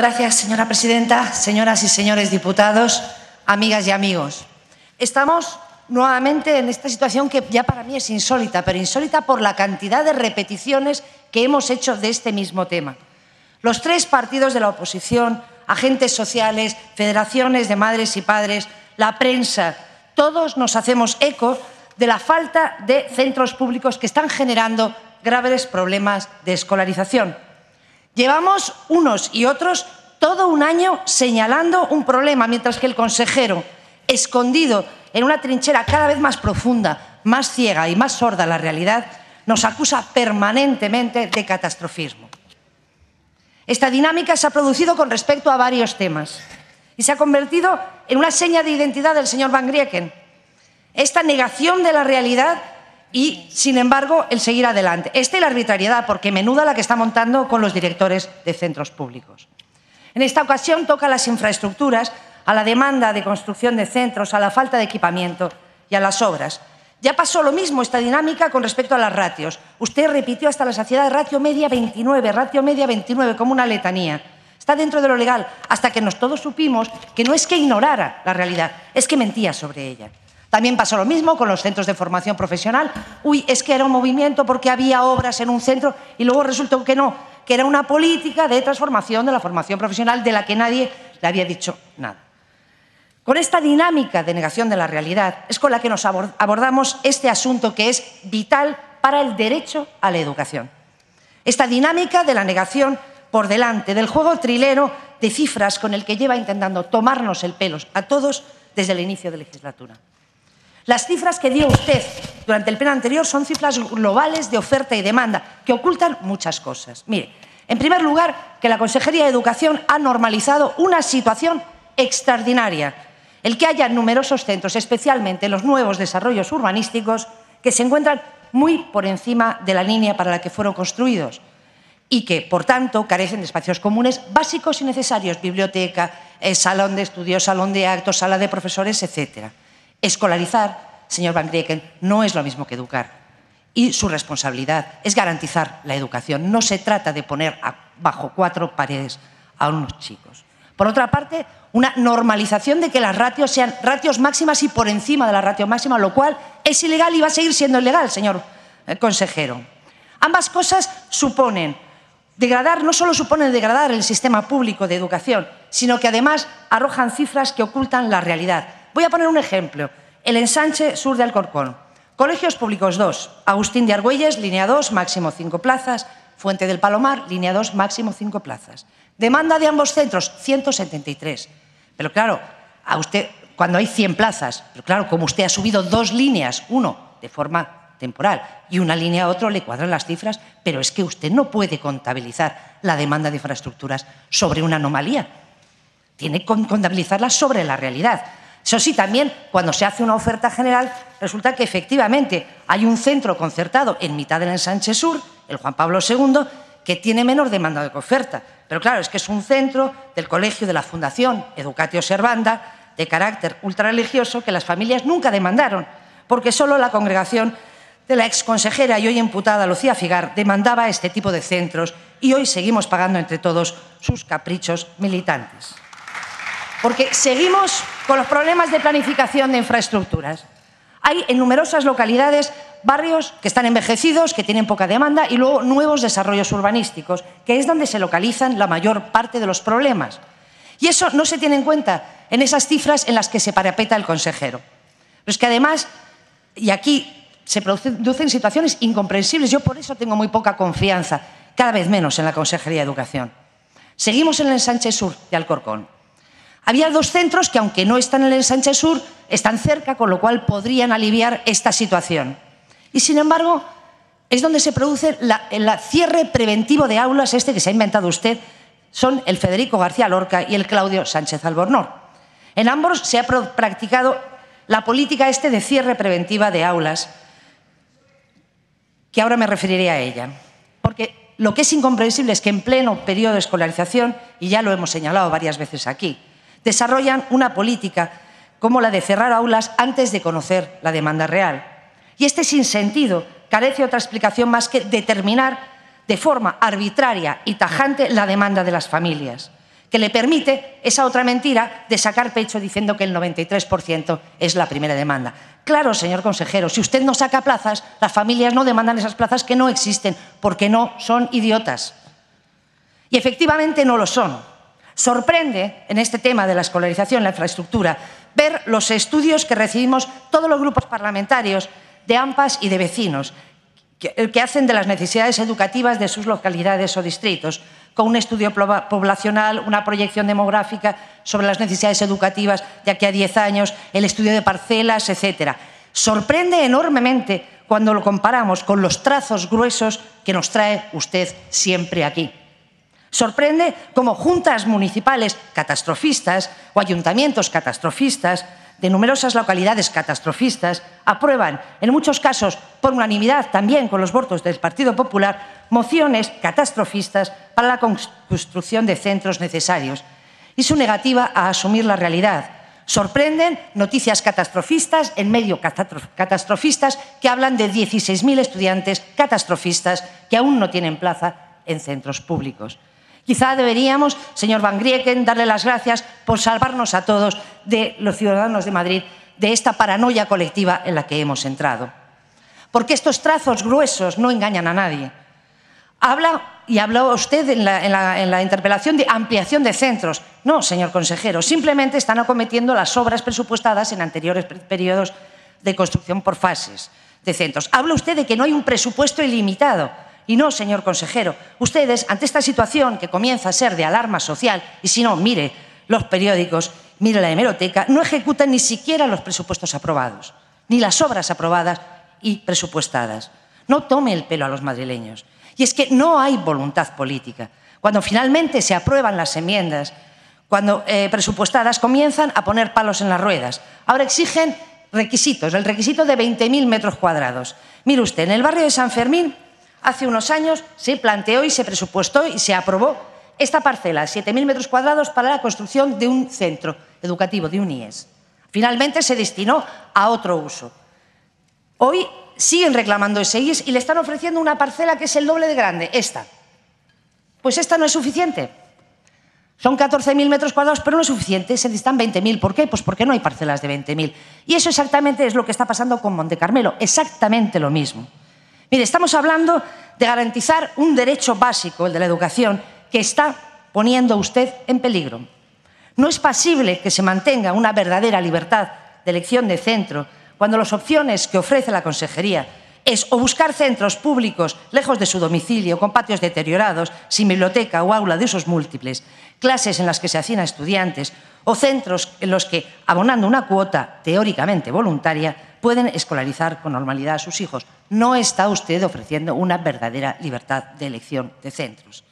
Gracias, señora presidenta, señoras y señores diputados, amigas y amigos. Estamos nuevamente en esta situación que ya para mí es insólita, pero insólita por la cantidad de repeticiones que hemos hecho de este mismo tema. Los tres partidos de la oposición, agentes sociales, federaciones de madres y padres, la prensa, todos nos hacemos eco de la falta de centros públicos que están generando graves problemas de escolarización. Llevamos unos y otros todo un año señalando un problema, mientras que el consejero, escondido en una trinchera cada vez más profunda, más ciega y más sorda a la realidad, nos acusa permanentemente de catastrofismo. Esta dinámica se ha producido con respecto a varios temas y se ha convertido en una seña de identidad del señor Van Grieken. Esta negación de la realidad y, sin embargo, el seguir adelante. Esta es la arbitrariedad, porque menuda la que está montando con los directores de centros públicos. En esta ocasión toca las infraestructuras, a la demanda de construcción de centros, a la falta de equipamiento y a las obras. Ya pasó lo mismo esta dinámica con respecto a las ratios. Usted repitió hasta la saciedad ratio media 29, ratio media 29, como una letanía. Está dentro de lo legal, hasta que nos todos supimos que no es que ignorara la realidad, es que mentía sobre ella. También pasó lo mismo con los centros de formación profesional. Uy, es que era un movimiento porque había obras en un centro y luego resultó que no, que era una política de transformación de la formación profesional de la que nadie le había dicho nada. Con esta dinámica de negación de la realidad es con la que nos abordamos este asunto que es vital para el derecho a la educación. Esta dinámica de la negación por delante del juego trilero de cifras con el que lleva intentando tomarnos el pelo a todos desde el inicio de legislatura. Las cifras que dio usted durante el pleno anterior son cifras globales de oferta y demanda que ocultan muchas cosas. Mire, en primer lugar, que la Consejería de Educación ha normalizado una situación extraordinaria, el que haya numerosos centros, especialmente los nuevos desarrollos urbanísticos, que se encuentran muy por encima de la línea para la que fueron construidos y que, por tanto, carecen de espacios comunes básicos y necesarios, biblioteca, eh, salón de estudios, salón de actos, sala de profesores, etcétera. Escolarizar, señor Van Grieken, no es lo mismo que educar. Y su responsabilidad es garantizar la educación. No se trata de poner bajo cuatro paredes a unos chicos. Por otra parte, una normalización de que las ratios sean ratios máximas y por encima de la ratio máxima, lo cual es ilegal y va a seguir siendo ilegal, señor eh, consejero. Ambas cosas suponen degradar, no solo suponen degradar el sistema público de educación, sino que además arrojan cifras que ocultan la realidad. Voy a poner un ejemplo. El ensanche sur de Alcorcón. Colegios públicos 2. Agustín de Argüelles, línea 2, máximo 5 plazas. Fuente del Palomar, línea 2, máximo 5 plazas. Demanda de ambos centros, 173. Pero claro, a usted, cuando hay 100 plazas, pero claro, como usted ha subido dos líneas, uno de forma temporal y una línea a otro, le cuadran las cifras, pero es que usted no puede contabilizar la demanda de infraestructuras sobre una anomalía. Tiene que contabilizarla sobre la realidad. Eso sí, también cuando se hace una oferta general, resulta que efectivamente hay un centro concertado en mitad del ensanche sur, el Juan Pablo II, que tiene menor demanda de oferta. Pero claro, es que es un centro del colegio de la Fundación Educatio Servanda de carácter ultrarreligioso que las familias nunca demandaron, porque solo la congregación de la exconsejera y hoy imputada Lucía Figar demandaba este tipo de centros y hoy seguimos pagando entre todos sus caprichos militantes porque seguimos con los problemas de planificación de infraestructuras. Hay en numerosas localidades barrios que están envejecidos, que tienen poca demanda y luego nuevos desarrollos urbanísticos, que es donde se localizan la mayor parte de los problemas. Y eso no se tiene en cuenta en esas cifras en las que se parapeta el consejero. Pero es que además, y aquí se producen situaciones incomprensibles, yo por eso tengo muy poca confianza, cada vez menos en la Consejería de Educación. Seguimos en el ensanche Sur de Alcorcón había dos centros que, aunque no están en el Sánchez sur, están cerca, con lo cual podrían aliviar esta situación. Y, sin embargo, es donde se produce el cierre preventivo de aulas, este que se ha inventado usted, son el Federico García Lorca y el Claudio Sánchez Albornoz. En ambos se ha practicado la política este de cierre preventiva de aulas, que ahora me referiré a ella. Porque lo que es incomprensible es que en pleno periodo de escolarización, y ya lo hemos señalado varias veces aquí, desarrollan una política como la de cerrar aulas antes de conocer la demanda real. Y este sinsentido carece otra explicación más que determinar de forma arbitraria y tajante la demanda de las familias, que le permite esa otra mentira de sacar pecho diciendo que el 93% es la primera demanda. Claro, señor consejero, si usted no saca plazas, las familias no demandan esas plazas que no existen, porque no son idiotas. Y efectivamente no lo son. Sorprende en este tema de la escolarización, la infraestructura, ver los estudios que recibimos todos los grupos parlamentarios de AMPAs y de vecinos, que eh, hacen de las necesidades educativas de sus localidades o distritos, con un estudio poblacional, una proyección demográfica sobre las necesidades educativas de aquí a 10 años, el estudio de parcelas, etc. Sorprende enormemente cuando lo comparamos con los trazos gruesos que nos trae usted siempre aquí. Sorprende cómo juntas municipales catastrofistas o ayuntamientos catastrofistas de numerosas localidades catastrofistas aprueban, en muchos casos por unanimidad también con los votos del Partido Popular, mociones catastrofistas para la construcción de centros necesarios y su negativa a asumir la realidad. Sorprenden noticias catastrofistas en medio catastrofistas que hablan de 16.000 estudiantes catastrofistas que aún no tienen plaza en centros públicos. Quizá deberíamos, señor Van Grieken, darle las gracias por salvarnos a todos de los ciudadanos de Madrid de esta paranoia colectiva en la que hemos entrado. Porque estos trazos gruesos no engañan a nadie. Habla y habló usted en la, en la, interpelación de ampliación de centros. No, señor consejero, simplemente están acometiendo las obras presupuestadas en anteriores periodos de construcción por fases de centros. Habla usted de que no hay un presupuesto ilimitado. Y no, señor consejero, ustedes, ante esta situación que comienza a ser de alarma social, y si no, mire los periódicos, mire la hemeroteca, no ejecutan ni siquiera los presupuestos aprobados, ni las obras aprobadas y presupuestadas. No tome el pelo a los madrileños. Y es que no hay voluntad política. Cuando finalmente se aprueban las enmiendas, cuando eh, presupuestadas, comienzan a poner palos en las ruedas. Ahora exigen requisitos, el requisito de 20.000 metros cuadrados. Mire usted, en el barrio de San Fermín hace unos años se planteó y se presupuestó y se aprobó esta parcela, 7.000 metros cuadrados, para la construcción de un centro educativo, de un IES. Finalmente se destinó a otro uso. Hoy siguen reclamando ese IES y le están ofreciendo una parcela que es el doble de grande, esta. Pues esta no es suficiente. Son 14.000 metros cuadrados, pero no es suficiente, se necesitan 20.000. ¿Por qué? Pues porque no hay parcelas de 20.000. Y eso exactamente es lo que está pasando con Monte Carmelo, exactamente lo mismo. Mire, estamos hablando de garantizar un derecho básico, el de la educación, que está poniendo usted en peligro. No es pasible que se mantenga una verdadera libertad de elección de centro cuando las opciones que ofrece la Consejería es o buscar centros públicos lejos de su domicilio, con patios deteriorados, sin biblioteca o aula de usos múltiples, clases en las que se hacían estudiantes o centros en los que, abonando una cuota teóricamente voluntaria, pueden escolarizar con normalidad a sus hijos no está usted ofreciendo una verdadera libertad de elección de centros.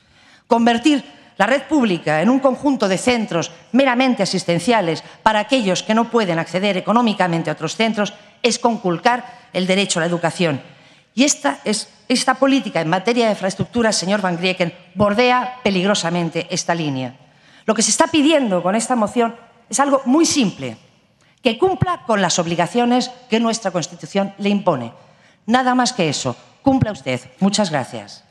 Convertir la red pública en un conjunto de centros meramente asistenciales para aquellos que no pueden acceder económicamente a otros centros es conculcar el derecho a la educación. Y esta, política en materia de infraestructuras, señor Van Grieken, bordea peligrosamente esta línea. Lo que se está pidiendo con esta moción es algo muy simple, que cumpla con las obligaciones que nuestra Constitución le impone Nada más que eso. Cumpla usted. Muchas gracias.